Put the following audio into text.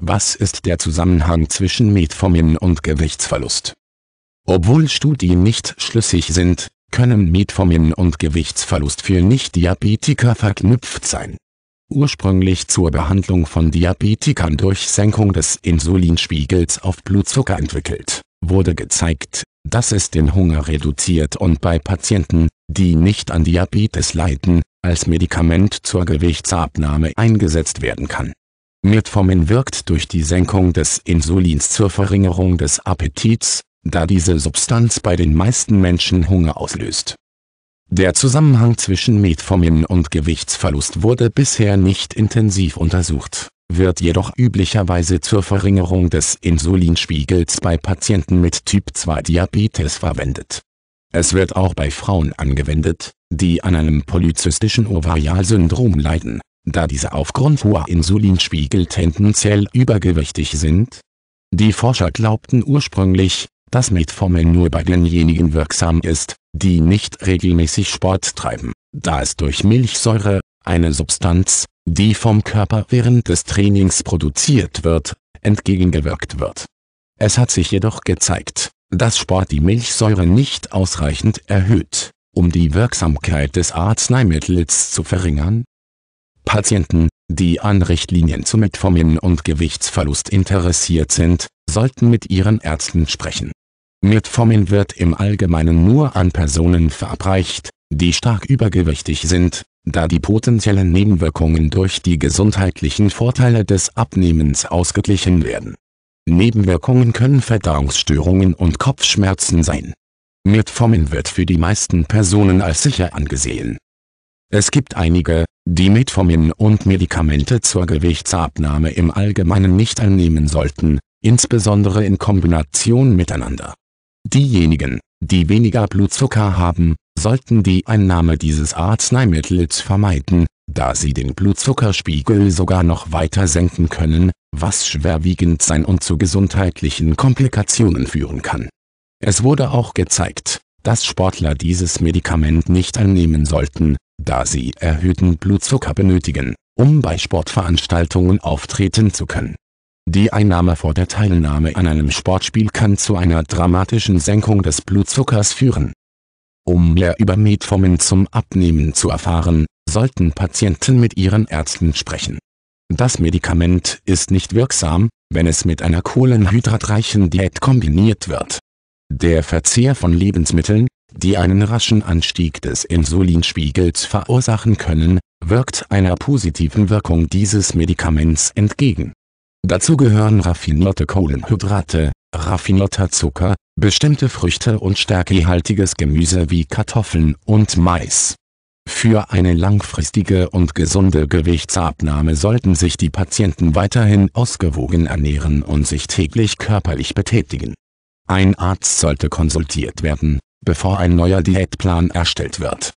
Was ist der Zusammenhang zwischen Metformin und Gewichtsverlust? Obwohl Studien nicht schlüssig sind, können Metformin und Gewichtsverlust für Nicht-Diabetiker verknüpft sein. Ursprünglich zur Behandlung von Diabetikern durch Senkung des Insulinspiegels auf Blutzucker entwickelt, wurde gezeigt, dass es den Hunger reduziert und bei Patienten, die nicht an Diabetes leiden, als Medikament zur Gewichtsabnahme eingesetzt werden kann Metformin wirkt durch die Senkung des Insulins zur Verringerung des Appetits, da diese Substanz bei den meisten Menschen Hunger auslöst. Der Zusammenhang zwischen Metformin und Gewichtsverlust wurde bisher nicht intensiv untersucht, wird jedoch üblicherweise zur Verringerung des Insulinspiegels bei Patienten mit Typ-2-Diabetes verwendet. Es wird auch bei Frauen angewendet, die an einem polyzystischen Ovarialsyndrom leiden da diese aufgrund hoher Insulinspiegel tendenziell übergewichtig sind. Die Forscher glaubten ursprünglich, dass Metformin nur bei denjenigen wirksam ist, die nicht regelmäßig Sport treiben, da es durch Milchsäure, eine Substanz, die vom Körper während des Trainings produziert wird, entgegengewirkt wird. Es hat sich jedoch gezeigt, dass Sport die Milchsäure nicht ausreichend erhöht, um die Wirksamkeit des Arzneimittels zu verringern, Patienten, die an Richtlinien zu Metformin und Gewichtsverlust interessiert sind, sollten mit ihren Ärzten sprechen. Metformin wird im Allgemeinen nur an Personen verabreicht, die stark übergewichtig sind, da die potenziellen Nebenwirkungen durch die gesundheitlichen Vorteile des Abnehmens ausgeglichen werden. Nebenwirkungen können Verdauungsstörungen und Kopfschmerzen sein. Metformin wird für die meisten Personen als sicher angesehen. Es gibt einige, die Metformin und Medikamente zur Gewichtsabnahme im Allgemeinen nicht einnehmen sollten, insbesondere in Kombination miteinander. Diejenigen, die weniger Blutzucker haben, sollten die Einnahme dieses Arzneimittels vermeiden, da sie den Blutzuckerspiegel sogar noch weiter senken können, was schwerwiegend sein und zu gesundheitlichen Komplikationen führen kann. Es wurde auch gezeigt, dass Sportler dieses Medikament nicht einnehmen sollten, da sie erhöhten Blutzucker benötigen, um bei Sportveranstaltungen auftreten zu können. Die Einnahme vor der Teilnahme an einem Sportspiel kann zu einer dramatischen Senkung des Blutzuckers führen. Um mehr über Metformin zum Abnehmen zu erfahren, sollten Patienten mit ihren Ärzten sprechen. Das Medikament ist nicht wirksam, wenn es mit einer kohlenhydratreichen Diät kombiniert wird. Der Verzehr von Lebensmitteln, die einen raschen Anstieg des Insulinspiegels verursachen können, wirkt einer positiven Wirkung dieses Medikaments entgegen. Dazu gehören raffinierte Kohlenhydrate, raffinierter Zucker, bestimmte Früchte und stärkehaltiges Gemüse wie Kartoffeln und Mais. Für eine langfristige und gesunde Gewichtsabnahme sollten sich die Patienten weiterhin ausgewogen ernähren und sich täglich körperlich betätigen. Ein Arzt sollte konsultiert werden, bevor ein neuer Diätplan erstellt wird